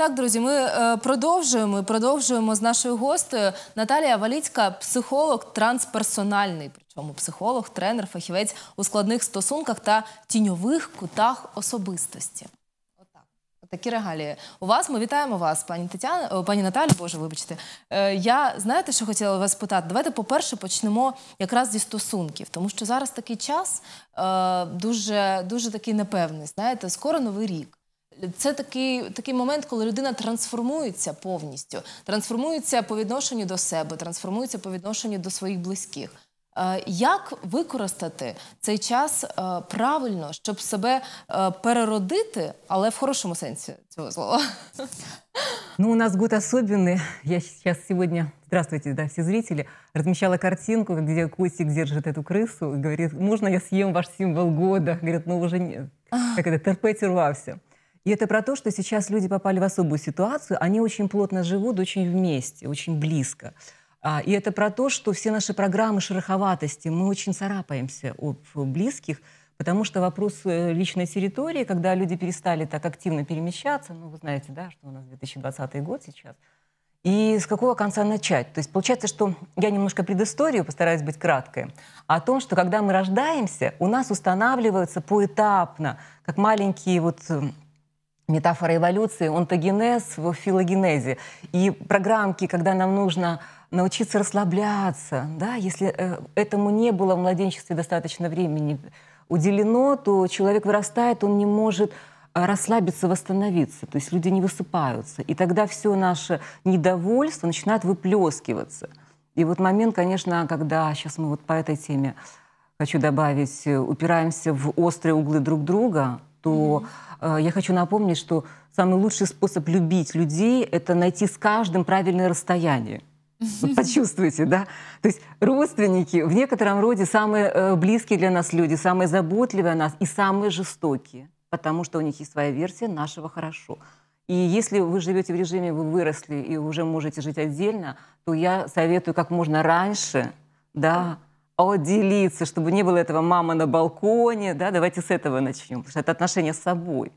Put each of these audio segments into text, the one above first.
Так, друзі, ми е, продовжуємо продовжуємо з нашою гостею Наталія Валіцька, психолог трансперсональний. Причому психолог, тренер, фахівець у складних стосунках та тіньових кутах особистості. Отак, такі регалії. У вас ми вітаємо вас, пані Тетяна, пані Наталі. Боже, вибачте. Е, я знаєте, що хотіла вас питати? Давайте, по-перше, почнемо якраз зі стосунків, тому що зараз такий час е, дуже дуже такий непевний. Знаєте, скоро новий рік це такий такий момент, коли людина трансформується повністю, трансформується по відношенню до себе, трансформується по відношенню до своїх близьких. Е, як використати цей час е, правильно, щоб себе е, переродити, але в хорошому сенсі цього слова? Ну, у нас год особенный. Я сейчас сегодня, здравствуйте, да, все зрители, размещала картинку, де Костик держит эту крысу і говорит, можна я съем ваш символ года? Говорит, ну вже нет. Как это, терпеть рвався. И это про то, что сейчас люди попали в особую ситуацию, они очень плотно живут, очень вместе, очень близко. А, и это про то, что все наши программы шероховатости, мы очень царапаемся об близких, потому что вопрос э, личной территории, когда люди перестали так активно перемещаться, ну вы знаете, да, что у нас 2020 год сейчас, и с какого конца начать? То есть получается, что я немножко предысторию постараюсь быть краткой. О том, что когда мы рождаемся, у нас устанавливаются поэтапно, как маленькие вот метафора эволюции, онтогенез в филогенезе. И программки, когда нам нужно научиться расслабляться, да, если э, этому не было в младенчестве достаточно времени уделено, то человек вырастает, он не может э, расслабиться, восстановиться. То есть люди не высыпаются. И тогда все наше недовольство начинает выплескиваться. И вот момент, конечно, когда сейчас мы вот по этой теме, хочу добавить, э, упираемся в острые углы друг друга, то mm-hmm. э, я хочу напомнить, что самый лучший способ любить людей — это найти с каждым правильное расстояние. Вот почувствуйте, да? То есть родственники в некотором роде самые э, близкие для нас люди, самые заботливые о нас и самые жестокие, потому что у них есть своя версия нашего «хорошо». И если вы живете в режиме, вы выросли и уже можете жить отдельно, то я советую как можно раньше, да, о, делиться, чтобы не было этого мама на балконе, да, давайте с этого начнем, потому что это отношение с собой,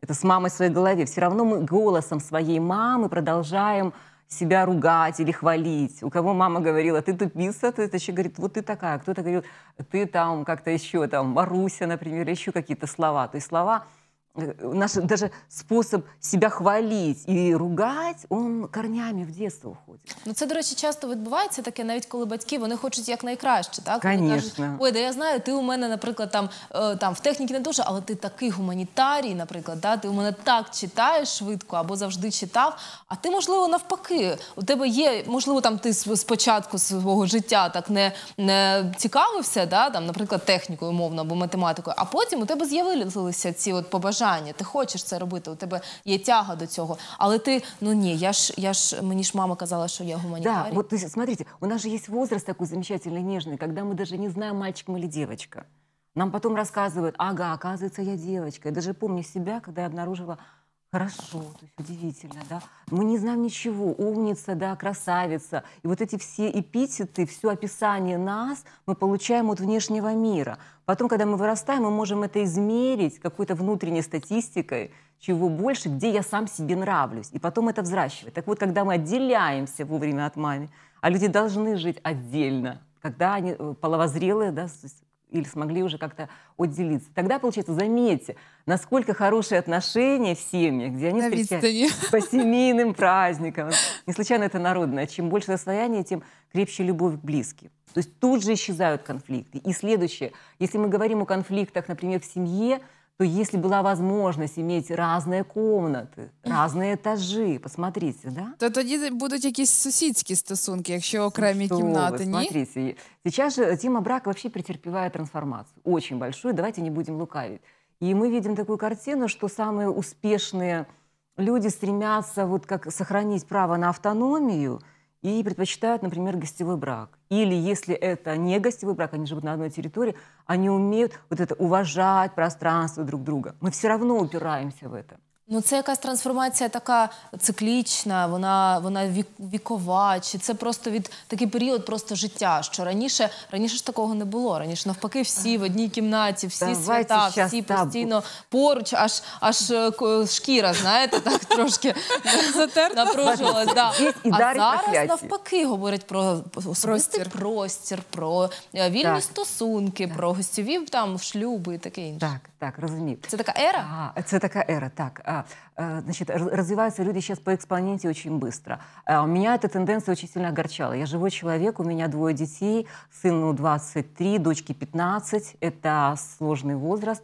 это с мамой в своей голове. Все равно мы голосом своей мамы продолжаем себя ругать или хвалить. У кого мама говорила, ты тупица, ты еще говорит, вот ты такая. Кто-то говорил, ты там как-то еще, там, Маруся, например, еще какие-то слова. То есть слова Э, наш даже способ себя хвалить і ругать, он корнями в детство уходить. Ну це, до речі, часто відбувається таке, навіть коли батьки вони хочуть якнайкраще, найкраще, так Вони кажуть, ой, да я знаю, ти у мене, наприклад, там е, там в техніці не дуже, але ти такий гуманітарій, наприклад, да, ти у мене так читаєш швидко або завжди читав. А ти, можливо, навпаки, у тебе є, можливо, там ти спочатку свого життя так не не цікавився, да, там, наприклад, технікою умовно або математикою, а потім у тебе з'явилися ці от побажання. бажання, ти хочеш це робити, у тебе є тяга до цього. Але ты, ну не, я ж, я ж, мне ж мама казала, что я гуманитарий. Да, вот смотрите, у нас же есть возраст такой замечательный, нежный, когда мы даже не знаем, мальчик мы или девочка. Нам потом рассказывают, ага, оказывается, я девочка. Я даже помню себя, когда я обнаружила хорошо, то есть удивительно, да. Мы не знаем ничего, умница, да, красавица. И вот эти все эпитеты, все описание нас мы получаем от внешнего мира. Потом, когда мы вырастаем, мы можем это измерить какой-то внутренней статистикой, чего больше, где я сам себе нравлюсь. И потом это взращивать. Так вот, когда мы отделяемся вовремя от мамы, а люди должны жить отдельно, когда они э, половозрелые, да, или смогли уже как-то отделиться. Тогда, получается, заметьте, насколько хорошие отношения в семьях, где они встречаются по семейным праздникам. Не случайно это народное. Чем больше расстояние, тем крепче любовь к близким. То есть тут же исчезают конфликты. И следующее, если мы говорим о конфликтах, например, в семье, то если была возможность иметь разные комнаты, разные этажи, посмотрите, да? То будут какие-то соседские стосунки, если окремі Что кімнати, вы, Смотрите, сейчас же тема брака вообще претерпевает трансформацию, очень большую, давайте не будем лукавить. И мы видим такую картину, что самые успешные люди стремятся вот как сохранить право на автономию – и предпочитают, например, гостевой брак. Или если это не гостевой брак, они живут на одной территории, они умеют вот это уважать пространство друг друга. Мы все равно упираемся в это. Ну, це якась трансформація така циклічна, вона вона вікова, чи це просто від такий період просто життя. Що раніше раніше ж такого не було. Раніше навпаки, всі в одній кімнаті, всі свята, всі постійно поруч, аж аж е, шкіра, знаєте, так трошки напружилась. Да. А зараз навпаки говорять про особистий простір, про е, вільні стосунки, про гостьові там шлюби і таке інше. Так, так розумію. Це така ера? Це така ера, так. Э, значит, развиваются люди сейчас по экспоненте очень быстро. Э, у меня эта тенденция очень сильно огорчала. Я живой человек, у меня двое детей, сыну 23, дочке 15. Это сложный возраст.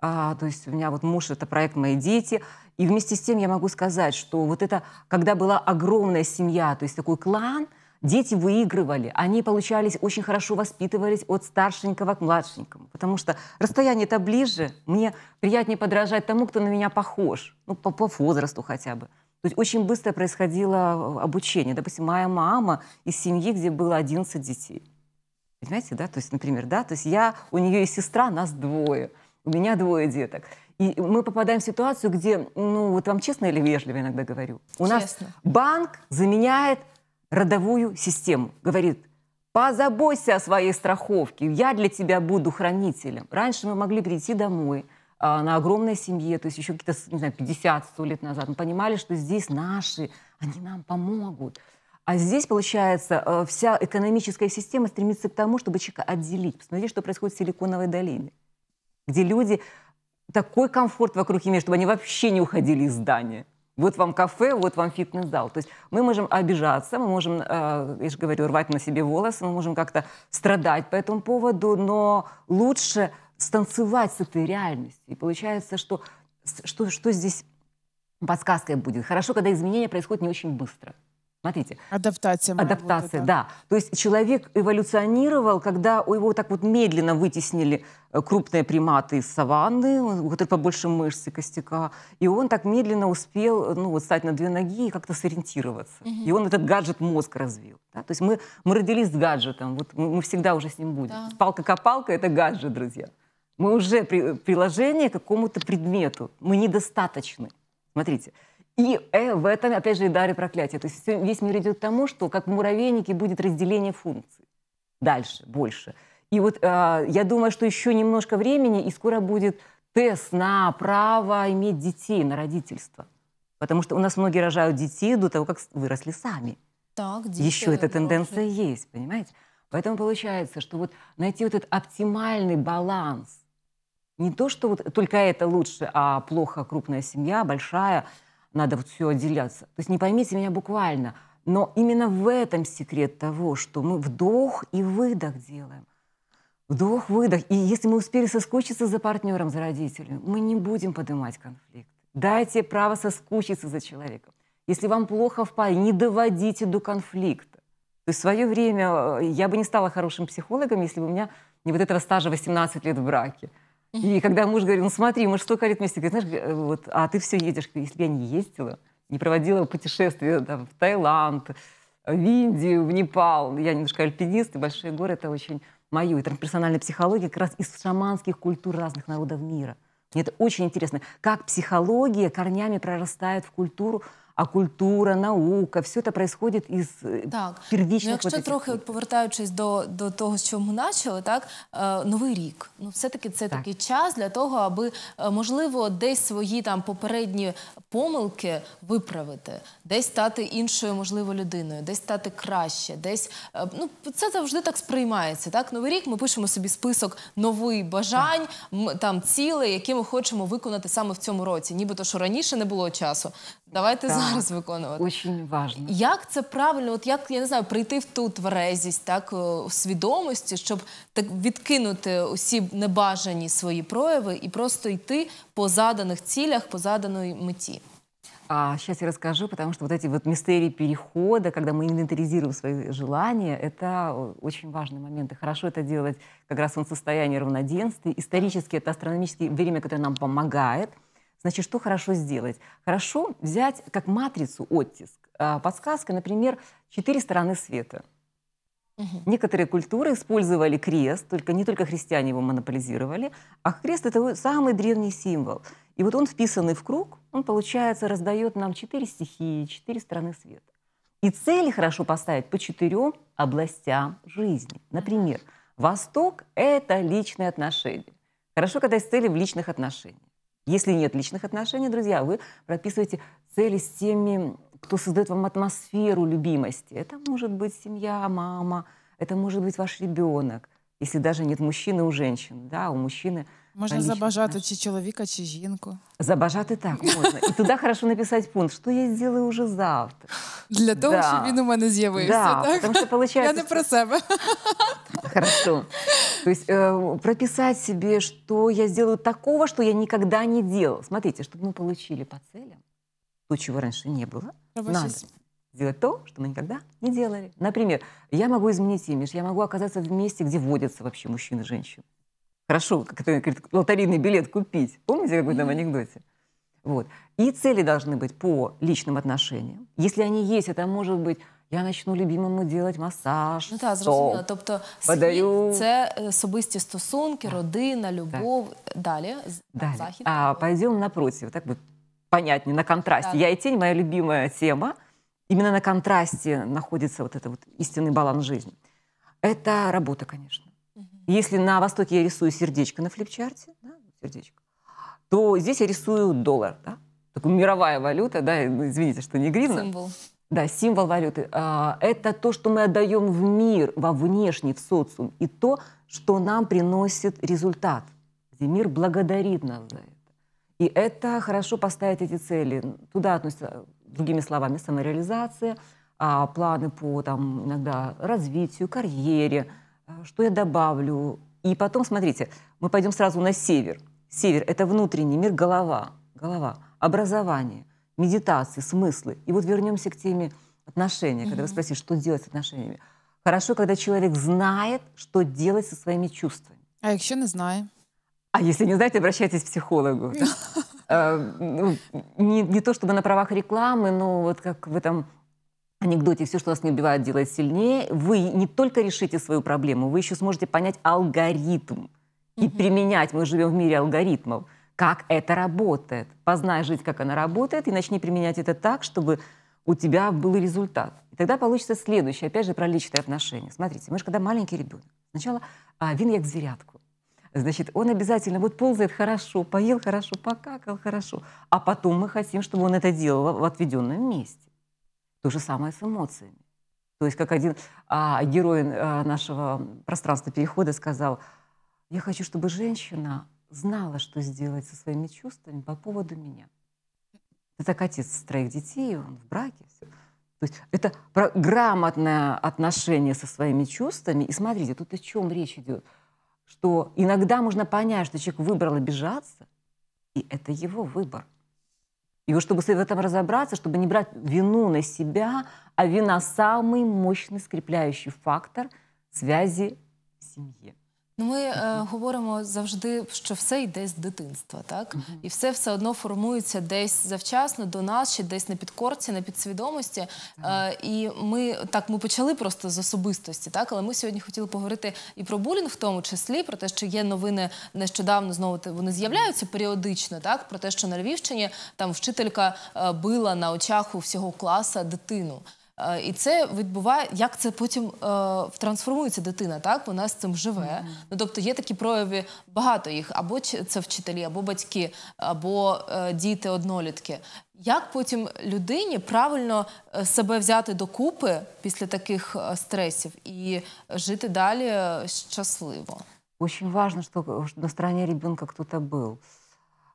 А, то есть у меня вот муж — это проект «Мои дети». И вместе с тем я могу сказать, что вот это, когда была огромная семья, то есть такой клан — Дети выигрывали, они получались очень хорошо воспитывались от старшенького к младшенькому, потому что расстояние то ближе, мне приятнее подражать тому, кто на меня похож, ну, по, по возрасту хотя бы. То есть очень быстро происходило э, обучение. Допустим, моя мама из семьи, где было 11 детей. Понимаете, да? То есть, например, да, то есть я, у нее есть сестра, нас двое, у меня двое деток. И мы попадаем в ситуацию, где, ну, вот вам честно или вежливо иногда говорю, у честно. нас банк заменяет родовую систему. Говорит, позаботься о своей страховке, я для тебя буду хранителем. Раньше мы могли прийти домой а, на огромной семье, то есть еще какие-то, не знаю, 50-100 лет назад. Мы понимали, что здесь наши, они нам помогут. А здесь, получается, э, вся экономическая система стремится к тому, чтобы человека отделить. Посмотрите, что происходит в Силиконовой долине, где люди такой комфорт вокруг имеют, чтобы они вообще не уходили из здания. Вот вам кафе, вот вам фитнес-зал. То есть мы можем обижаться, мы можем, э, я же говорю, рвать на себе волосы, мы можем как-то страдать по этому поводу, но лучше станцевать с этой реальностью. И получается, что, что, что здесь подсказкой будет? Хорошо, когда изменения происходят не очень быстро. Смотрите. Адаптация. Адаптация, работа, да. да. То есть человек эволюционировал, когда его так вот медленно вытеснили э, крупные приматы из саванны, у которых побольше мышц и костяка, и он так медленно успел э, ну, вот стать на две ноги и как-то сориентироваться. Угу. И он этот гаджет мозг развил. Да? То есть мы, мы родились с гаджетом, вот мы, мы всегда уже с ним будем. Да. Палка-копалка — это гаджет, друзья. Мы уже при, приложение к какому-то предмету, мы недостаточны. Смотрите, и э, в этом, опять же, и дары проклятия. То есть все, весь мир идет к тому, что как в муравейнике будет разделение функций. Дальше, больше. И вот э, я думаю, что еще немножко времени, и скоро будет тест на право иметь детей, на родительство. Потому что у нас многие рожают детей до того, как выросли сами. Так, дети, Еще эта тенденция должны. есть, понимаете? Поэтому получается, что вот найти вот этот оптимальный баланс, не то, что вот только это лучше, а плохо крупная семья, большая – надо вот все отделяться. То есть не поймите меня буквально, но именно в этом секрет того, что мы вдох и выдох делаем. Вдох, выдох. И если мы успели соскучиться за партнером, за родителем, мы не будем поднимать конфликт. Дайте право соскучиться за человеком. Если вам плохо в паре, не доводите до конфликта. То есть в свое время э, я бы не стала хорошим психологом, если бы у меня не вот этого стажа 18 лет в браке. И когда муж говорит, ну смотри, мы же столько лет вместе, говорит, знаешь, э, вот, а ты все едешь. Если бы я не ездила, не проводила путешествия там, в Таиланд, в Индию, в Непал, я немножко альпинист, и большие горы — это очень мою. И трансперсональная психология как раз из шаманских культур разных народов мира. Мне это очень интересно. Как психология корнями прорастает в культуру а культура, наука, все це происходит із э, так. первічних... Ну, якщо от трохи от, повертаючись до до того, з чого ми почали, так е, новий рік. Ну, все-таки це так. такий час для того, аби е, можливо десь свої там попередні помилки виправити, десь стати іншою, можливо, людиною, десь стати краще, десь е, ну це завжди так сприймається. Так, новий рік ми пишемо собі список нових бажань, так. там цілей, які ми хочемо виконати саме в цьому році, нібито що раніше не було часу. Давайте так. зараз виконувати. Очень важливо. Як це правильно, от як я не знаю, прийти в ту тверезість, так в свідомості, щоб так відкинути усі небажані свої прояви і просто йти по заданих цілях, по заданої меті. А, сейчас я расскажу, потому что вот эти вот мистерии перехода, когда мы инвентаризируем свои желания, это э, очень важный момент. И хорошо это делать как раз в состоянии равноденствия. Исторически это астрономическое время, которое нам помогает – Значит, что хорошо сделать? Хорошо взять как матрицу оттиск. А, подсказка, например, четыре стороны света. Угу. Некоторые культуры использовали крест, только не только христиане его монополизировали, а крест это самый древний символ. И вот он вписанный в круг, он, получается, раздает нам четыре стихии, четыре стороны света. И цели хорошо поставить по четырем областям жизни. Например, Восток – это личные отношения. Хорошо, когда есть цели в личных отношениях. Если нет личных отношений, друзья, вы прописываете цели с теми, кто создает вам атмосферу любимости. Это может быть семья, мама, это может быть ваш ребенок, если даже нет мужчины у женщин. Да, у мужчины – Можна Лично. забажати чи чоловіка, чи жінку. Забажати так можно. И туда хорошо написать пункт, что я сделаю уже завтра. Для того, да. щоб він у мене з'явився. Да, так? Потому, что получается, я не про себя. Хорошо. То есть э, прописать себе, что я сделаю такого, что я никогда не делал. Смотрите, чтобы мы получили по целям то, чего раньше не было. Рабочий. Надо сделать то, что мы никогда не делали. Например, я могу изменить имидж, я могу оказаться в месте, где водятся вообще мужчины и женщины. Хорошо, как это говорит, лотерейный билет купить. Помните, как там анекдоте? Вот. И цели должны быть по личным отношениям. Если они есть, это может быть Я начну любимому делать массаж. Ну так, зрозуміло. Тобто Подаю... це особисті стосунки, да. родина, любов. Да. Далі. Далее. Захід. А, пойдем напротив, так будет понятнее, на контрасте. Да. Я и тень, моя любимая тема. Именно на контрасте находится вот этот вот истинный баланс жизни. Это работа, конечно. Если на Востоке я рисую сердечко на флипчарте, да, сердечко, то здесь я рисую доллар. Да? Такая мировая валюта, да, ну, извините, что не гривна. Символ. Да, символ валюты. А, это то, что мы отдаем в мир, во внешний, в социум, и то, что нам приносит результат. И мир благодарит нас за это. И это хорошо поставить эти цели. Туда относятся, другими словами, самореализация, а, планы по там, иногда развитию, карьере – а, что я добавлю? И потом, смотрите, мы пойдем сразу на север. Север – это внутренний мир, голова, голова, образование, медитации, смыслы. И вот вернемся к теме отношений, когда вы спросите, что делать с отношениями. Хорошо, когда человек знает, что делать со своими чувствами. А якщо не знає? А если не знаете, обращайтесь к психологу. Э, ну, не, не то чтобы на правах рекламы, но вот как в этом анекдоте «Все, что вас не убивает, делает сильнее», вы не только решите свою проблему, вы еще сможете понять алгоритм и угу. применять. Мы живем в мире алгоритмов. Как это работает? Познай жизнь, как она работает, и начни применять это так, чтобы у тебя был результат. И тогда получится следующее, опять же, про личные отношения. Смотрите, мы же когда маленький ребенок, сначала а, вин як зверятку. Значит, он обязательно вот ползает хорошо, поел хорошо, покакал хорошо. А потом мы хотим, чтобы он это делал в отведенном месте. То же самое с эмоциями. То есть как один а, герой а, нашего пространства перехода сказал, я хочу, чтобы женщина знала, что сделать со своими чувствами по поводу меня. Это так отец троих детей, он в браке. Все. То есть это про грамотное отношение со своими чувствами. И смотрите, тут о чем речь идет. Что иногда можно понять, что человек выбрал обижаться, и это его выбор. И вот чтобы в этом разобраться, чтобы не брать вину на себя, а вина – самый мощный скрепляющий фактор связи в семье. Ну, ми е, говоримо завжди, що все йде з дитинства, так? Uh -huh. І все все одно формується десь завчасно до нас, ще десь на підкорці, на підсвідомості. Uh -huh. е, і ми так ми почали просто з особистості, так? Але ми сьогодні хотіли поговорити і про булінг, в тому числі, про те, що є новини нещодавно, знову вони з'являються періодично, так? Про те, що на Львівщині там вчителька е, била на очах у всього класу дитину. Е, і це відбуває, як це потім е, трансформується дитина, так вона з цим живе. Mm -hmm. Ну тобто є такі прояви, багато їх або це вчителі, або батьки, або е, діти однолітки. Як потім людині правильно себе взяти докупи після таких стресів і жити далі щасливо? Очень важливо что на стороні ребенка кто-то был.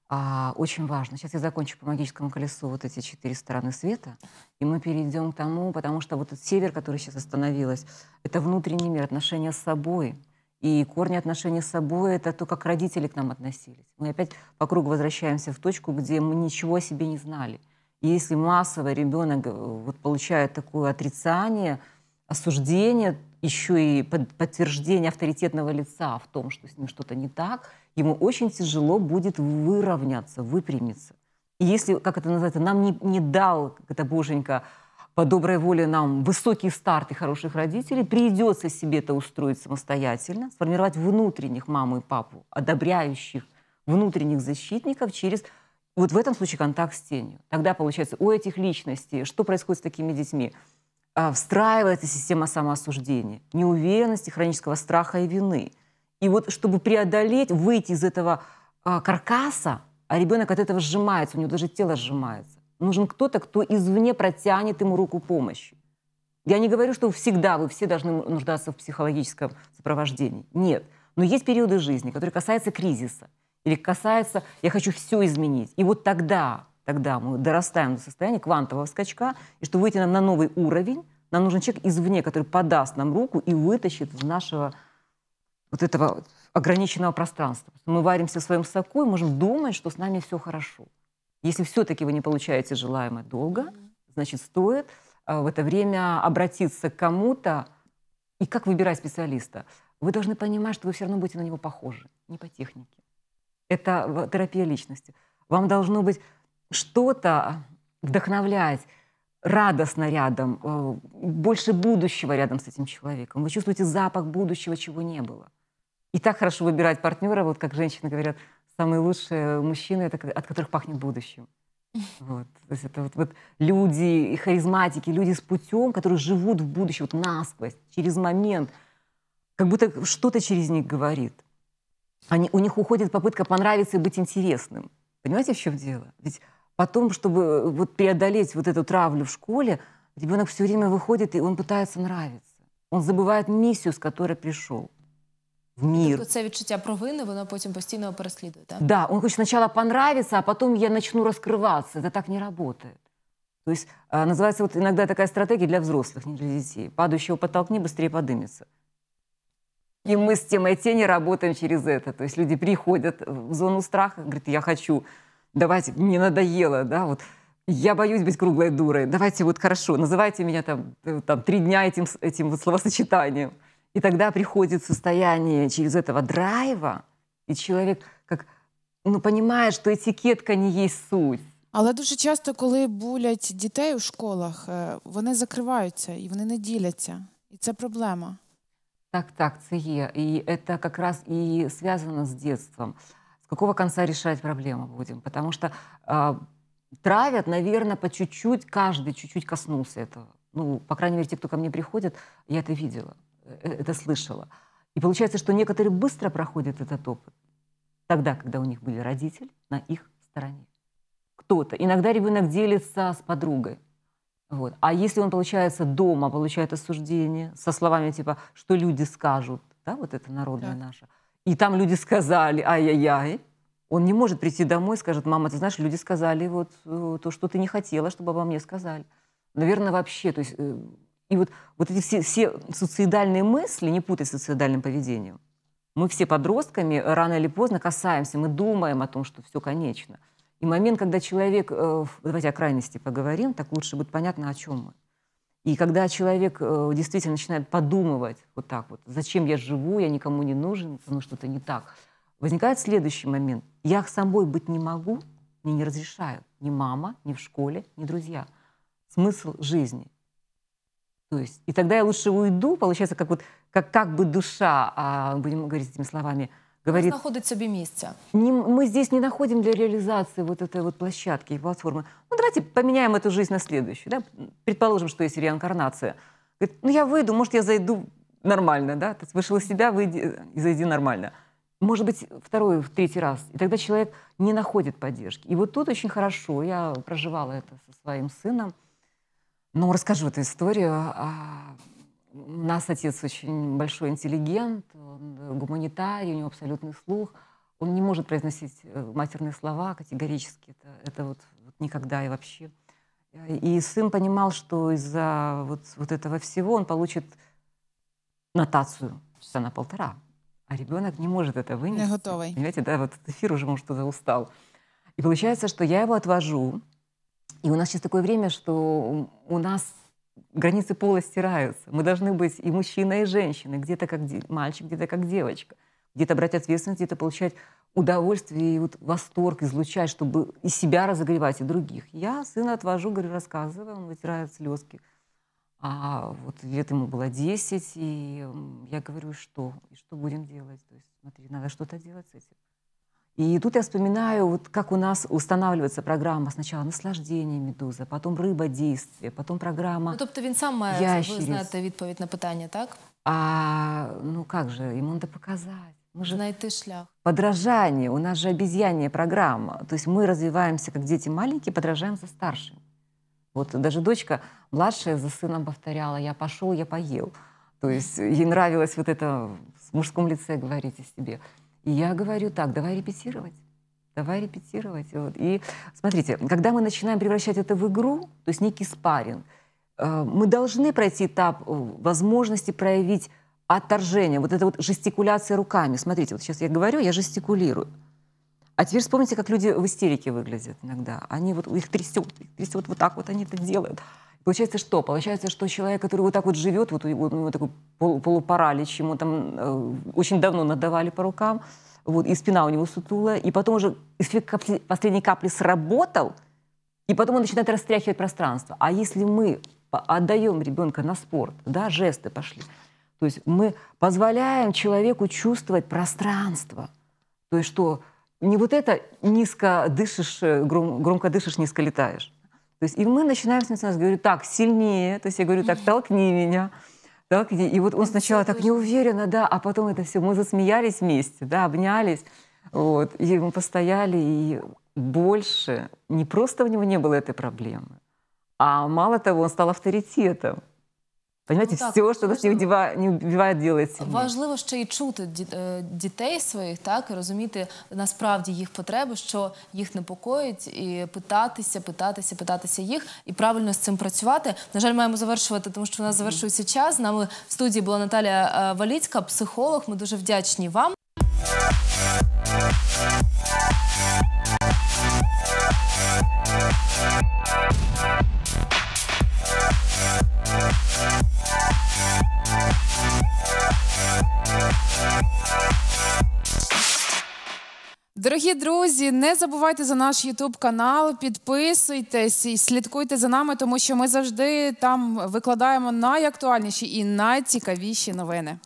а, очень важно. Сейчас я закончу по магическому колесу вот эти четыре стороны света, и мы перейдем к тому, потому что вот этот север, который сейчас остановилась, это внутренний мир, отношения с собой. И корни отношения с собой — это то, как родители к нам относились. Мы опять по кругу возвращаемся в точку, где мы ничего о себе не знали. И если массово ребенок э, вот получает такое отрицание, осуждение, еще и подтверждение авторитетного лица в том, что с ним что-то не так — ему очень тяжело будет выровняться, выпрямиться. И если, как это называется, нам не, не дал, это боженька, по доброй воле нам высокие старты хороших родителей, придется себе это устроить самостоятельно, сформировать внутренних маму и папу, одобряющих внутренних защитников через вот в этом случае контакт с тенью. Тогда получается у этих личностей, что происходит с такими детьми? А, встраивается система самоосуждения, неуверенности, хронического страха и вины – и вот чтобы преодолеть, выйти из этого э, каркаса, а ребенок от этого сжимается, у него даже тело сжимается, нужен кто-то, кто извне протянет ему руку помощи. Я не говорю, что всегда вы все должны нуждаться в психологическом сопровождении. Нет. Но есть периоды жизни, которые касаются кризиса или касаются, «я хочу все изменить». И вот тогда, тогда мы дорастаем до состояния квантового скачка, и чтобы выйти нам на новый уровень, нам нужен человек извне, который подаст нам руку и вытащит из нашего вот этого ограниченного пространства. Мы варимся в своем соку и можем думать, что с нами все хорошо. Если все-таки вы не получаете желаемое долго, значит, стоит а, в это время обратиться к кому-то. И как выбирать специалиста? Вы должны понимать, что вы все равно будете на него похожи, не по технике. Это терапия личности. Вам должно быть что-то вдохновлять, радостно рядом, э, больше будущего рядом с этим человеком. Вы чувствуете запах будущего, чего не было. И так хорошо выбирать партнера, вот как женщины говорят, самые лучшие мужчины, это от которых пахнет будущим. Вот. То есть это вот, вот люди, харизматики, люди с путем, которые живут в будущем, вот насквозь, через момент, как будто что-то через них говорит. Они, у них уходит попытка понравиться и быть интересным. Понимаете, в чем дело? Ведь потом, чтобы э, вот преодолеть вот эту травлю в школе, ребенок все время выходит, и он пытается нравиться. Он забывает миссию, с которой пришел в мир. Тобто це відчуття провини, воно потім постійно переслідує, так? Да, он хочет сначала понравиться, а потом я начну раскрываться. Это так не работает. То есть э, называется вот иногда такая стратегия для взрослых, не для детей. Падающего подтолкни, быстрее подымется. И мы с темой тени работаем через это. То есть люди приходят в зону страха, говорят, я хочу, давайте, мне надоело, да, вот я боюсь быть круглой дурой, давайте вот хорошо, называйте меня там, э, там три дня этим, этим вот словосочетанием – и тогда приходит состояние через этого драйва, и человек как ну, понимает, что этикетка не есть суть. Але дуже часто, коли булять дітей у школах, вони закриваються і вони не діляться. І це проблема. Так, так, це є. І це якраз і зв'язано з дитинством. З якого кінця рішати проблему будемо? Тому що э, травят, наверное, по чуть-чуть, каждый чуть-чуть коснулся этого. Ну, по крайней мере, те, кто ко мне приходит, я это видела. Э, это слышала. И получается, что некоторые быстро проходят этот опыт, тогда, когда у них были родители на их стороне. Кто-то. Иногда ребенок делится с подругой. Вот. А если он, получается, дома получает осуждение со словами типа «что люди скажут», да, вот это народное да. наше, и там люди сказали «ай-яй-яй», он не может прийти домой и скажет «мама, ты знаешь, люди сказали вот э, то, что ты не хотела, чтобы обо мне сказали». Наверное, вообще, то есть э, и вот, вот эти все, все суицидальные мысли, не путай с суицидальным поведением, мы все подростками рано или поздно касаемся, мы думаем о том, что все конечно. И момент, когда человек, э, давайте о крайности поговорим, так лучше будет понятно, о чем мы. И когда человек э, действительно начинает подумывать вот так вот, зачем я живу, я никому не нужен, ну что-то не так, возникает следующий момент. Я с собой быть не могу, мне не разрешают ни мама, ни в школе, ни друзья. Смысл жизни – то есть, и тогда я лучше уйду, получается, как вот как, как бы душа, а, будем говорить этими словами, говорит... находит себе место. Не, мы здесь не находим для реализации вот этой вот площадки и платформы. Ну, давайте поменяем эту жизнь на следующую. Да? Предположим, что есть реинкарнация. Говорит, ну, я выйду, может, я зайду нормально, да? Ты вышел из себя, выйди и зайди нормально. Может быть, второй, в третий раз. И тогда человек не находит поддержки. И вот тут очень хорошо, я проживала это со своим сыном, ну, расскажу эту историю. А, у нас отец очень большой интеллигент, он э, гуманитарий, у него абсолютный слух. Он не может произносить э, матерные слова категорически. Это, это вот, вот никогда и вообще. И сын понимал, что из-за вот, вот этого всего он получит нотацию часа на полтора. А ребенок не может это вынести. Не готовый. Понимаете, да, вот эфир уже, может, кто устал. И получается, что я его отвожу и у нас сейчас такое время, что у нас границы пола стираются. Мы должны быть и мужчина, и женщина, где-то как мальчик, где-то как девочка. Где-то брать ответственность, где-то получать удовольствие и вот восторг излучать, чтобы и себя разогревать, и других. Я сына отвожу, говорю, рассказываю, он вытирает слезки. А вот лет ему было 10, и я говорю, что? И что будем делать? То есть, смотри, надо что-то делать с этим. И тут я вспоминаю, вот как у нас устанавливается программа сначала наслаждение медуза, потом рыба действие, потом программа. Ну, тобто він сам має ящериц. ви знаєте відповідь на питання, так? А ну как же, ему надо показать. Мы же Найти шлях. Подражание, у нас же обезьянья программа. То есть мы развиваемся, как дети маленькие, подражаем за старшим. Вот даже дочка младшая за сыном повторяла, я пошел, я поел. То есть ей нравилось вот это в мужском лице говорить о себе. И я говорю так, давай репетировать. Давай репетировать. Вот. И смотрите, когда мы начинаем превращать это в игру, то есть некий спарринг, э, мы должны пройти этап э, возможности проявить отторжение, вот это вот жестикуляция руками. Смотрите, вот сейчас я говорю, я жестикулирую. А теперь вспомните, как люди в истерике выглядят иногда. Они вот, их трясет, их трясет вот так вот, они это делают. Получается что? Получается, что человек, который вот так вот живет, вот у него такой полупаралич, ему там э, очень давно надавали по рукам, вот, и спина у него сутула, и потом уже последней капли сработал, и потом он начинает растряхивать пространство. А если мы отдаем ребенка на спорт, да, жесты пошли, то есть мы позволяем человеку чувствовать пространство, то есть что не вот это низко дышишь, э, гром, громко дышишь, низко летаешь, то есть и мы начинаем с нас, говорю, так, сильнее, то есть я говорю, так, толкни меня. Толкни. И вот он сначала так неуверенно, да, а потом это все, мы засмеялись вместе, да, обнялись, вот, и мы постояли, и больше не просто у него не было этой проблемы, а мало того, он стал авторитетом. Понимаете, ну, так, все, що нас не вбиває, не вбиває, ділиться. Важливо ще й чути е, дітей своїх, так і розуміти насправді їх потреби, що їх непокоїть, і питатися, питатися, питатися їх і правильно з цим працювати. На жаль, маємо завершувати, тому що у нас завершується час. З нами в студії була Наталія е, Валіцька, психолог. Ми дуже вдячні вам. Дорогі друзі, не забувайте за наш Ютуб канал, підписуйтесь і слідкуйте за нами, тому що ми завжди там викладаємо найактуальніші і найцікавіші новини.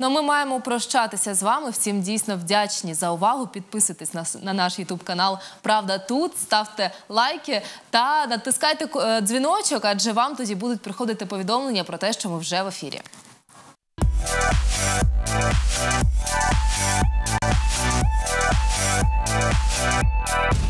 Ну, ми маємо прощатися з вами. Всім дійсно вдячні за увагу. Підписуйтесь на, на наш ютуб канал Правда тут. Ставте лайки та натискайте е, дзвіночок, адже вам тоді будуть приходити повідомлення про те, що ми вже в ефірі. Thank you